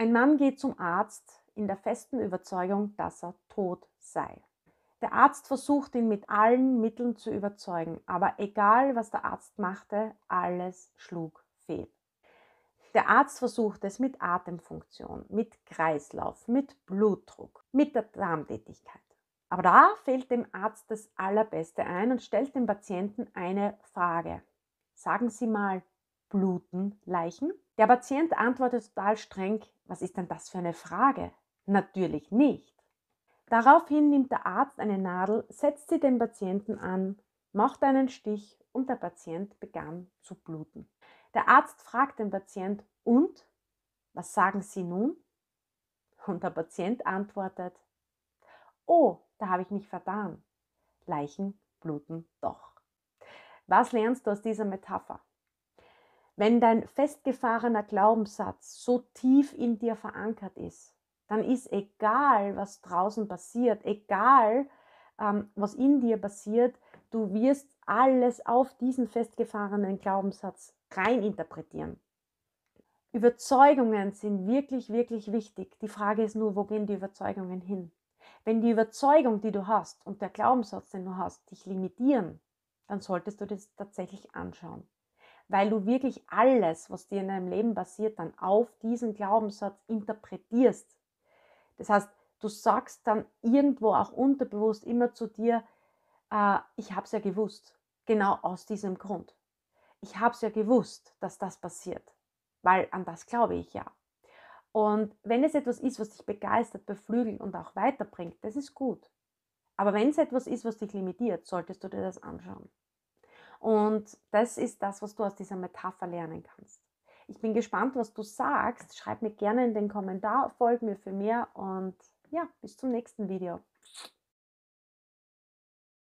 Ein Mann geht zum Arzt in der festen Überzeugung, dass er tot sei. Der Arzt versucht ihn mit allen Mitteln zu überzeugen, aber egal was der Arzt machte, alles schlug fehl. Der Arzt versucht es mit Atemfunktion, mit Kreislauf, mit Blutdruck, mit der Darmtätigkeit. Aber da fällt dem Arzt das Allerbeste ein und stellt dem Patienten eine Frage. Sagen Sie mal, bluten Leichen? Der Patient antwortet total streng, was ist denn das für eine Frage? Natürlich nicht. Daraufhin nimmt der Arzt eine Nadel, setzt sie dem Patienten an, macht einen Stich und der Patient begann zu bluten. Der Arzt fragt den Patient, und? Was sagen Sie nun? Und der Patient antwortet, oh, da habe ich mich vertan. Leichen bluten doch. Was lernst du aus dieser Metapher? Wenn dein festgefahrener Glaubenssatz so tief in dir verankert ist, dann ist egal, was draußen passiert, egal, ähm, was in dir passiert, du wirst alles auf diesen festgefahrenen Glaubenssatz reininterpretieren. Überzeugungen sind wirklich, wirklich wichtig. Die Frage ist nur, wo gehen die Überzeugungen hin? Wenn die Überzeugung, die du hast und der Glaubenssatz, den du hast, dich limitieren, dann solltest du das tatsächlich anschauen weil du wirklich alles, was dir in deinem Leben passiert, dann auf diesen Glaubenssatz interpretierst. Das heißt, du sagst dann irgendwo auch unterbewusst immer zu dir, äh, ich habe es ja gewusst, genau aus diesem Grund. Ich habe es ja gewusst, dass das passiert, weil an das glaube ich ja. Und wenn es etwas ist, was dich begeistert, beflügelt und auch weiterbringt, das ist gut. Aber wenn es etwas ist, was dich limitiert, solltest du dir das anschauen. Und das ist das, was du aus dieser Metapher lernen kannst. Ich bin gespannt, was du sagst. Schreib mir gerne in den Kommentar, folg mir für mehr und ja, bis zum nächsten Video.